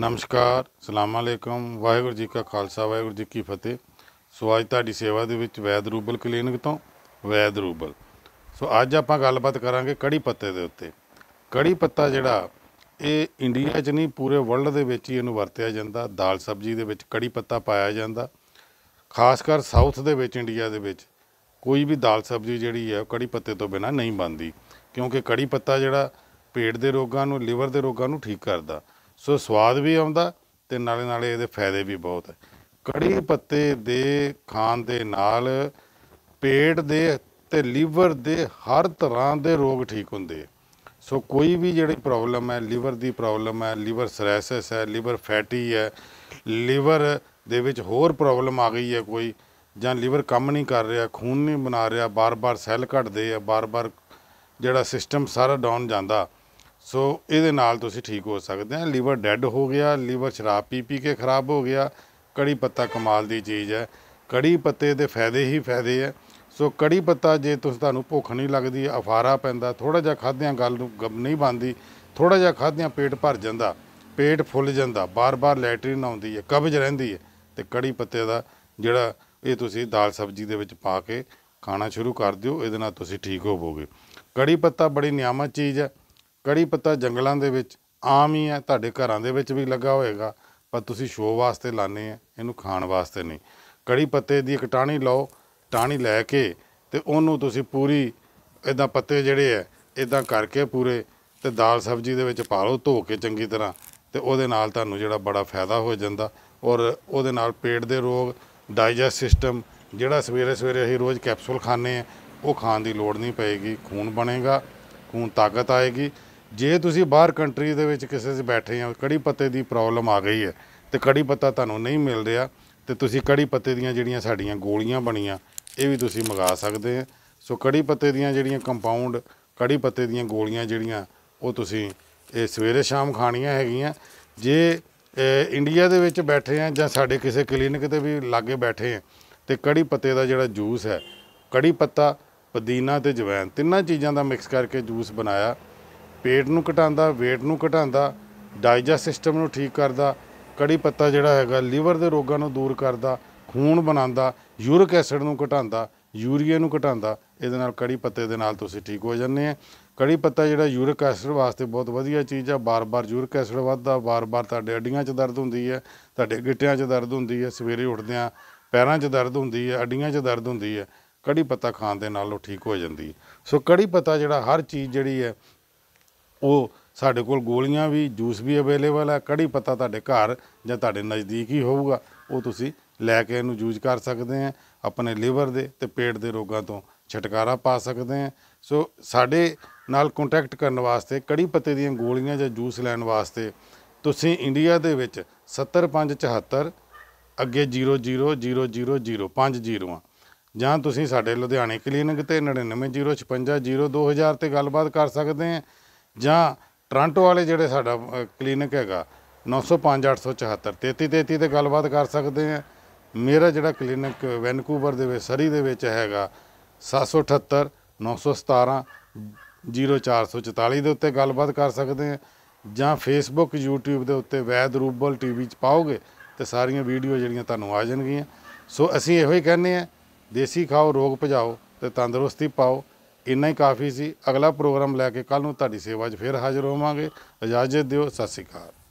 ਨਮਸਕਾਰ ਸਲਾਮ ਅਲੈਕਮ ਵਾਹਿਗੁਰੂ ਜੀ ਕਾ ਖਾਲਸਾ ਵਾਹਿਗੁਰੂ ਜੀ ਕੀ ਫਤਿਹ ਸੋ ਅੱਜ ਤੁਹਾਡੀ ਸੇਵਾ ਦੇ ਵਿੱਚ ਵੈਦ ਰੂਬਲ ਕਲੀਨਿਕ ਤੋਂ ਵੈਦ ਰੂਬਲ ਸੋ ਅੱਜ ਆਪਾਂ ਗੱਲਬਾਤ ਕਰਾਂਗੇ ਕੜੀ ਪੱਤੇ ਦੇ ਉੱਤੇ ਕੜੀ ਪੱਤਾ ਜਿਹੜਾ ਇਹ ਇੰਡੀਆ 'ਚ ਨਹੀਂ ਪੂਰੇ ਵਰਲਡ ਦੇ ਵਿੱਚ ਹੀ ਇਹਨੂੰ ਵਰਤਿਆ ਜਾਂਦਾ ਦਾਲ ਸਬਜ਼ੀ ਦੇ ਵਿੱਚ ਕੜੀ ਪੱਤਾ ਪਾਇਆ ਜਾਂਦਾ ਖਾਸ ਕਰ ਸਾਊਥ ਦੇ ਵਿੱਚ ਇੰਡੀਆ ਦੇ ਵਿੱਚ ਕੋਈ ਵੀ ਦਾਲ ਸਬਜ਼ੀ ਜਿਹੜੀ ਹੈ ਕੜੀ ਪੱਤੇ ਤੋਂ ਬਿਨਾ ਨਹੀਂ ਬਣਦੀ ਕਿਉਂਕਿ ਕੜੀ ਪੱਤਾ ਜਿਹੜਾ ਪੇਟ ਦੇ ਰੋਗਾਂ ਨੂੰ ਲਿਵਰ ਦੇ ਰੋਗਾਂ ਨੂੰ ਠੀਕ ਕਰਦਾ ਸੋ ਸਵਾਦ ਵੀ ਆਉਂਦਾ ਤੇ ਨਾਲੇ ਨਾਲੇ ਇਹਦੇ ਫਾਇਦੇ ਵੀ ਬਹੁਤ ਹੈ ਕੜੀ ਪੱਤੇ ਦੇ ਖਾਣ ਦੇ ਨਾਲ ਪੇਟ ਦੇ ਤੇ ਲਿਵਰ ਦੇ ਹਰ ਤਰ੍ਹਾਂ ਦੇ ਰੋਗ ਠੀਕ ਹੁੰਦੇ ਸੋ ਕੋਈ ਵੀ ਜਿਹੜੀ ਪ੍ਰੋਬਲਮ ਹੈ ਲਿਵਰ ਦੀ ਪ੍ਰੋਬਲਮ ਹੈ ਲਿਵਰ ਸਰੈਸਸ ਹੈ ਲਿਵਰ ਫੈਟੀ ਹੈ ਲਿਵਰ ਦੇ ਵਿੱਚ ਹੋਰ ਪ੍ਰੋਬਲਮ ਆ ਗਈ ਹੈ ਕੋਈ ਜਾਂ ਲਿਵਰ ਕੰਮ ਨਹੀਂ ਕਰ ਰਿਹਾ ਖੂਨ ਨਹੀਂ ਬਣਾ ਰਿਹਾ ਬਾਰ-ਬਾਰ ਸੈੱਲ ਘਟਦੇ ਆ ਬਾਰ-ਬਾਰ ਜਿਹੜਾ ਸਿਸਟਮ ਸਾਰਾ ਡਾਊਨ ਜਾਂਦਾ ਸੋ ਇਹਦੇ ਨਾਲ ਤੁਸੀਂ ਠੀਕ ਹੋ ਸਕਦੇ ਆ ਲੀਵਰ ਡੈੱਡ ਹੋ ਗਿਆ ਲੀਵਰ ਸ਼ਰਾਬ ਪੀ ਪੀ ਕੇ ਖਰਾਬ ਹੋ ਗਿਆ ਕੜੀ ਪੱਤਾ ਕਮਾਲ ਦੀ ਚੀਜ਼ ਹੈ ਕੜੀ ਪੱਤੇ ਦੇ ਫਾਇਦੇ ਹੀ ਫਾਇਦੇ ਹੈ ਸੋ ਕੜੀ ਪੱਤਾ ਜੇ ਤੁਸੀਂ ਤੁਹਾਨੂੰ ਭੁੱਖ ਨਹੀਂ ਲੱਗਦੀ ਅਫਾਰਾ ਪੈਂਦਾ ਥੋੜਾ ਜਿਹਾ ਖਾਦਿਆਂ ਗੱਲ ਨੂੰ ਗੱਬ ਨਹੀਂ ਬੰਦੀ ਥੋੜਾ ਜਿਹਾ ਖਾਦਿਆਂ ਪੇਟ ਭਰ ਜਾਂਦਾ ਪੇਟ ਫੁੱਲ ਜਾਂਦਾ ਬਾਰ-ਬਾਰ ਲੈਟਰੀਨ ਆਉਂਦੀ ਹੈ ਕਬਜ਼ ਰਹਿੰਦੀ ਹੈ ਤੇ ਕੜੀ ਪੱਤੇ ਦਾ ਜਿਹੜਾ ਇਹ ਤੁਸੀਂ ਦਾਲ ਸਬਜ਼ੀ ਦੇ ਵਿੱਚ ਪਾ ਕੇ ਖਾਣਾ ਸ਼ੁਰੂ ਕਰ ਦਿਓ ਇਹਦੇ ਨਾਲ ਤੁਸੀਂ ਠੀਕ ਹੋਵੋਗੇ ਕੜੀ ਪੱਤਾ ਬੜੀ ਨਿਆਮਤ ਚੀਜ਼ ਹੈ ਕੜੀ ਪੱਤਾ ਜੰਗਲਾਂ ਦੇ ਵਿੱਚ ਆਮ ਹੀ ਹੈ ਤੁਹਾਡੇ ਘਰਾਂ ਦੇ ਵਿੱਚ ਵੀ ਲੱਗਾ ਹੋਏਗਾ ਪਰ ਤੁਸੀਂ ਸ਼ੋਅ ਵਾਸਤੇ ਲਾਣੇ ਆ ਇਹਨੂੰ ਖਾਣ ਵਾਸਤੇ ਨਹੀਂ ਕੜੀ ਪੱਤੇ ਦੀ ਇੱਕ ਟਾਣੀ ਲਓ ਟਾਣੀ ਲੈ ਕੇ ਤੇ ਉਹਨੂੰ ਤੁਸੀਂ ਪੂਰੀ ਇਦਾਂ ਪੱਤੇ ਜਿਹੜੇ ਐ ਇਦਾਂ ਕਰਕੇ ਪੂਰੇ ਤੇ ਦਾਲ ਸਬਜ਼ੀ ਦੇ ਵਿੱਚ ਪਾ ਲਓ ਧੋ ਕੇ ਚੰਗੀ ਤਰ੍ਹਾਂ ਤੇ ਉਹਦੇ ਨਾਲ ਤੁਹਾਨੂੰ ਜਿਹੜਾ ਬੜਾ ਫਾਇਦਾ ਹੋ ਜਾਂਦਾ ਔਰ ਉਹਦੇ ਨਾਲ ਪੇਟ ਦੇ ਰੋਗ ਡਾਈਜੈਸਟ ਸਿਸਟਮ ਜਿਹੜਾ ਸਵੇਰੇ ਸਵੇਰੇ ਅਸੀਂ ਰੋਜ਼ ਕੈਪਸੂਲ ਖਾਣੇ ਆ ਉਹ ਖਾਣ ਦੀ ਲੋੜ ਨਹੀਂ ਪਏਗੀ ਖੂਨ ਬਣੇਗਾ ਖੂਨ ਤਾਕਤ ਆਏਗੀ ਜੇ ਤੁਸੀਂ ਬਾਹਰ ਕੰਟਰੀ ਦੇ ਵਿੱਚ ਕਿਸੇ ਦੇ ਬੈਠੇ ਆ ਕੜੀ ਪੱਤੇ ਦੀ ਪ੍ਰੋਬਲਮ ਆ ਗਈ ਹੈ ਤੇ ਕੜੀ ਪੱਤਾ ਤੁਹਾਨੂੰ ਨਹੀਂ ਮਿਲ ਰਿਹਾ ਤੇ ਤੁਸੀਂ ਕੜੀ ਪੱਤੇ ਦੀਆਂ ਜਿਹੜੀਆਂ ਸਾਡੀਆਂ ਗੋਲੀਆਂ ਬਣੀਆਂ ਇਹ ਵੀ ਤੁਸੀਂ ਮੰਗਾ ਸਕਦੇ ਆ ਸੋ ਕੜੀ ਪੱਤੇ ਦੀਆਂ ਜਿਹੜੀਆਂ ਕੰਪਾਊਂਡ ਕੜੀ ਪੱਤੇ ਦੀਆਂ ਗੋਲੀਆਂ ਜਿਹੜੀਆਂ ਉਹ ਤੁਸੀਂ ਇਹ ਸਵੇਰੇ ਸ਼ਾਮ ਖਾਣੀਆਂ ਹੈਗੀਆਂ ਜੇ ਇੰਡੀਆ ਦੇ ਵਿੱਚ ਬੈਠੇ ਆ ਜਾਂ ਸਾਡੇ ਕਿਸੇ ਕਲੀਨਿਕ ਤੇ ਵੀ ਲਾਗੇ ਬੈਠੇ ਆ ਤੇ ਕੜੀ ਪੱਤੇ ਦਾ ਜਿਹੜਾ ਜੂਸ ਹੈ ਕੜੀ ਪੱਤਾ ਪੁਦੀਨਾ ਤੇ ਜਵੈਨ ਤਿੰਨਾਂ ਚੀਜ਼ਾਂ ਦਾ ਮਿਕਸ ਕਰਕੇ ਜੂਸ ਬਣਾਇਆ ਪੇਟ ਨੂੰ ਘਟਾਉਂਦਾ weight ਨੂੰ ਘਟਾਉਂਦਾ ਡਾਈਜੈਸਟ ਸਿਸਟਮ ਨੂੰ ਠੀਕ ਕਰਦਾ ਕੜੀ ਪੱਤਾ ਜਿਹੜਾ ਹੈਗਾ ਲੀਵਰ ਦੇ ਰੋਗਾਂ ਨੂੰ ਦੂਰ ਕਰਦਾ ਖੂਨ ਬਣਾਉਂਦਾ ਯੂਰਿਕ ਐਸਿਡ ਨੂੰ ਘਟਾਉਂਦਾ ਯੂਰੀਆ ਨੂੰ ਘਟਾਉਂਦਾ ਇਹਦੇ ਨਾਲ ਕੜੀ ਪੱਤੇ ਦੇ ਨਾਲ ਤੁਸੀਂ ਠੀਕ ਹੋ ਜਾਂਦੇ ਆ ਕੜੀ ਪੱਤਾ ਜਿਹੜਾ ਯੂਰਿਕ ਐਸਿਡ ਵਾਸਤੇ ਬਹੁਤ ਵਧੀਆ ਚੀਜ਼ ਆ ਬਾਰ-ਬਾਰ ਯੂਰਿਕ ਐਸਿਡ ਵੱਧਦਾ ਬਾਰ-ਬਾਰ ਤੁਹਾਡੇ ਅੱਡੀਆਂ 'ਚ ਦਰਦ ਹੁੰਦੀ ਹੈ ਤੁਹਾਡੇ ਗਿੱਟਿਆਂ 'ਚ ਦਰਦ ਹੁੰਦੀ ਹੈ ਸਵੇਰੇ ਉੱਠਦੇ ਆ ਪੈਰਾਂ 'ਚ ਦਰਦ ਹੁੰਦੀ ਹੈ ਅੱਡੀਆਂ 'ਚ ਦਰਦ ਹੁੰਦੀ ਹੈ ਕੜੀ ਪੱਤਾ ਖਾਣ ਦੇ ਨਾਲ ਉਹ ਠੀਕ ਹੋ ਜਾਂਦੀ ਸੋ ਕੜੀ ਪੱਤਾ ਜਿਹੜਾ ਹਰ ਚੀਜ਼ ਜਿਹੜੀ ਹੈ ਉਹ ਸਾਡੇ ਕੋਲ ਗੋਲੀਆਂ ਵੀ ਜੂਸ ਵੀ ਅਵੇਲੇਬਲ ਹੈ ਕੜੀ ਪੱਤਾ ਤੁਹਾਡੇ ਘਰ ਜਾਂ ਤੁਹਾਡੇ ਨਜ਼ਦੀਕ ਹੀ ਹੋਊਗਾ ਉਹ ਤੁਸੀਂ ਲੈ ਕੇ ਇਹਨੂੰ ਯੂਜ਼ ਕਰ ਸਕਦੇ ਆ ਆਪਣੇ ਲਿਵਰ ਦੇ ਤੇ ਪੇਟ ਦੇ ਰੋਗਾਂ ਤੋਂ ਛਟਕਾਰਾ ਪਾ ਸਕਦੇ ਆ ਸੋ ਸਾਡੇ ਨਾਲ ਕੰਟੈਕਟ ਕਰਨ ਵਾਸਤੇ ਕੜੀ ਪੱਤੇ ਦੀਆਂ ਗੋਲੀਆਂ ਜਾਂ ਜੂਸ ਲੈਣ ਵਾਸਤੇ ਤੁਸੀਂ ਇੰਡੀਆ ਦੇ ਵਿੱਚ 70574 ਅੱਗੇ 0000050 ਆ ਜਾਂ ਤੁਸੀਂ ਸਾਡੇ ਲੁਧਿਆਣੇ ਕਲੀਨਿਕ ਤੇ 9906502000 ਤੇ ਗੱਲਬਾਤ ਕਰ ਸਕਦੇ ਆ ਜਾਂ ਟੋਰਾਂਟੋ ਵਾਲੇ ਜਿਹੜੇ ਸਾਡਾ ਕਲੀਨਿਕ ਹੈਗਾ 905 874 3333 ਤੇ ਗੱਲਬਾਤ ਕਰ ਸਕਦੇ ਆ ਮੇਰਾ ਜਿਹੜਾ ਕਲੀਨਿਕ ਵੈਨਕੂਵਰ ਦੇ ਵਿੱਚ ਸਰੀ ਦੇ ਵਿੱਚ ਹੈਗਾ 778 917 0444 ਦੇ ਉੱਤੇ ਗੱਲਬਾਤ ਕਰ ਸਕਦੇ ਆ ਜਾਂ ਫੇਸਬੁੱਕ YouTube ਦੇ ਉੱਤੇ ਵੈਦ ਰੂਬਲ ਟੀਵੀ 'ਚ ਪਾਓਗੇ ਤੇ ਸਾਰੀਆਂ ਵੀਡੀਓ ਜਿਹੜੀਆਂ ਤੁਹਾਨੂੰ ਆ ਜਾਣਗੀਆਂ ਸੋ ਅਸੀਂ ਇਹੋ ਹੀ ਕਹਿੰਦੇ ਆ ਦੇਸੀ ਖਾਓ ਰੋਗ ਭਜਾਓ ਤੇ ਤੰਦਰੁਸਤੀ ਪਾਓ ਇੰਨਾ ਹੀ ਕਾਫੀ ਸੀ ਅਗਲਾ ਪ੍ਰੋਗਰਾਮ ਲੈ ਕੇ ਕੱਲ ਨੂੰ ਤੁਹਾਡੀ ਸੇਵਾ 'ਚ ਫਿਰ ਹਾਜ਼ਰ ਹੋਵਾਂਗੇ ਇਜਾਜ਼ਤ ਦਿਓ ਸਤਿ ਸ਼੍ਰੀ ਅਕਾਲ